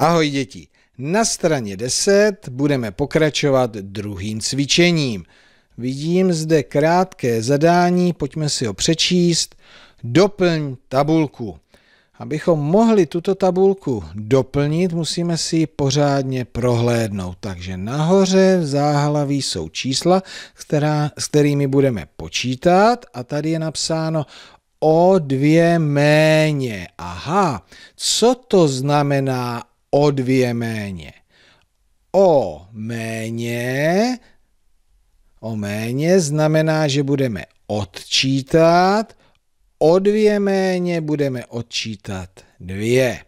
Ahoj děti, na straně 10 budeme pokračovat druhým cvičením. Vidím zde krátké zadání, pojďme si ho přečíst. Doplň tabulku. Abychom mohli tuto tabulku doplnit, musíme si ji pořádně prohlédnout. Takže nahoře v záhlaví jsou čísla, která, s kterými budeme počítat a tady je napsáno o dvě méně. Aha, co to znamená o dvě méně. O méně, o méně znamená, že budeme odčítat, o dvě méně budeme odčítat dvě.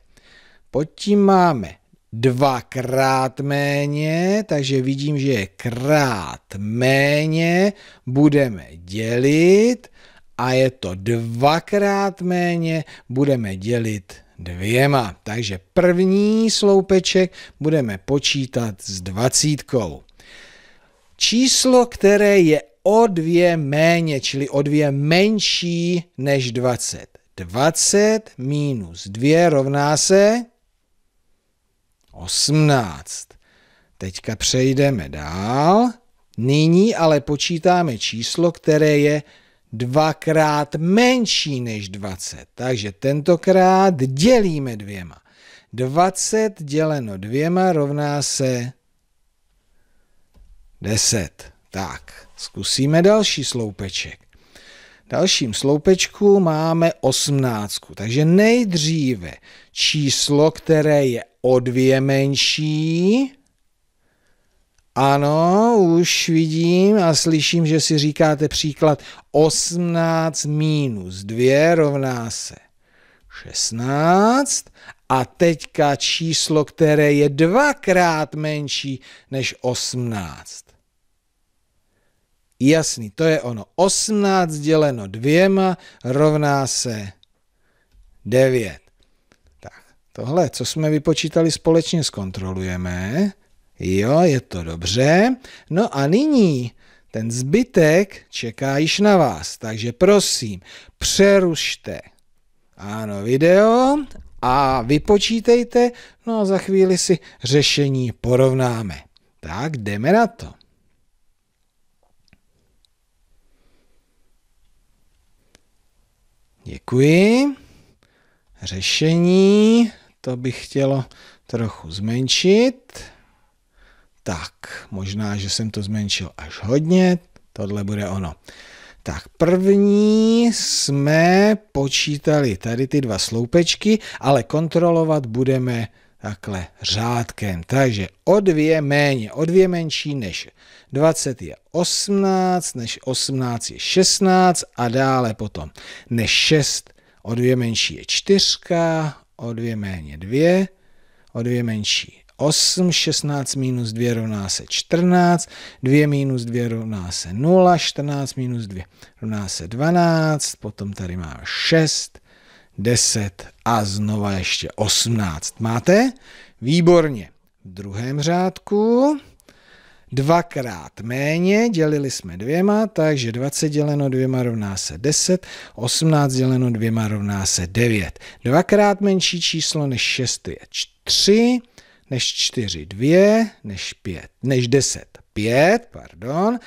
Pod tím máme dvakrát méně, takže vidím, že je krát méně, budeme dělit a je to dvakrát méně, budeme dělit dvěma. Takže první sloupeček budeme počítat s dvacítkou. Číslo, které je o dvě méně, čili o dvě menší než 20. 20 minus 2 rovná se 18. Teďka přejdeme dál. Nyní ale počítáme číslo, které je dvakrát menší než 20. Takže tentokrát dělíme dvěma. 20 děleno dvěma rovná se 10. Tak, zkusíme další sloupeček. Dalším sloupečku máme 18. Takže nejdříve číslo, které je o dvě menší, ano, už vidím a slyším, že si říkáte příklad 18 minus 2 rovná se 16 a teďka číslo, které je dvakrát menší než 18. Jasný, to je ono. 18 děleno dvěma rovná se 9. Tak, tohle, co jsme vypočítali, společně zkontrolujeme. Jo, je to dobře. No a nyní ten zbytek čeká již na vás. Takže prosím, přerušte ano, video a vypočítejte, no a za chvíli si řešení porovnáme. Tak jdeme na to. Děkuji. Řešení, to bych chtělo trochu zmenšit. Tak, možná, že jsem to zmenšil až hodně, tohle bude ono. Tak první jsme počítali tady ty dva sloupečky, ale kontrolovat budeme takhle řádkem. Takže o dvě méně, o dvě menší než 20 je 18, než 18 je 16 a dále potom než 6 o dvě menší je 4, o dvě méně 2, o dvě menší 8, 16 minus 2 rovná se 14, 2 minus 2 rovná se 0, 14 minus 2 rovná se 12, potom tady máme 6, 10 a znova ještě 18. Máte? Výborně. V druhém řádku dvakrát méně, dělili jsme dvěma, takže 20 děleno dvěma rovná se 10, 18 děleno dvěma rovná se 9. Dvakrát menší číslo než 6 je 3, než 4, 2, než 5, než 10, 5, pardon,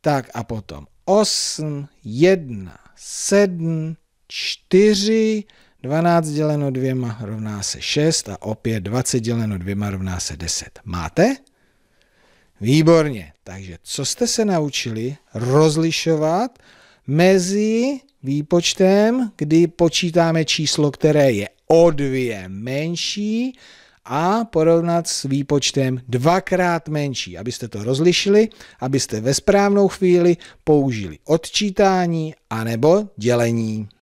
tak a potom 8, 1, 7, 4, 12 děleno dvěma rovná se 6 a opět 20 děleno dvěma rovná se 10. Máte? Výborně. Takže co jste se naučili rozlišovat mezi výpočtem, kdy počítáme číslo, které je o dvě menší, a porovnat s výpočtem dvakrát menší, abyste to rozlišili, abyste ve správnou chvíli použili odčítání anebo dělení.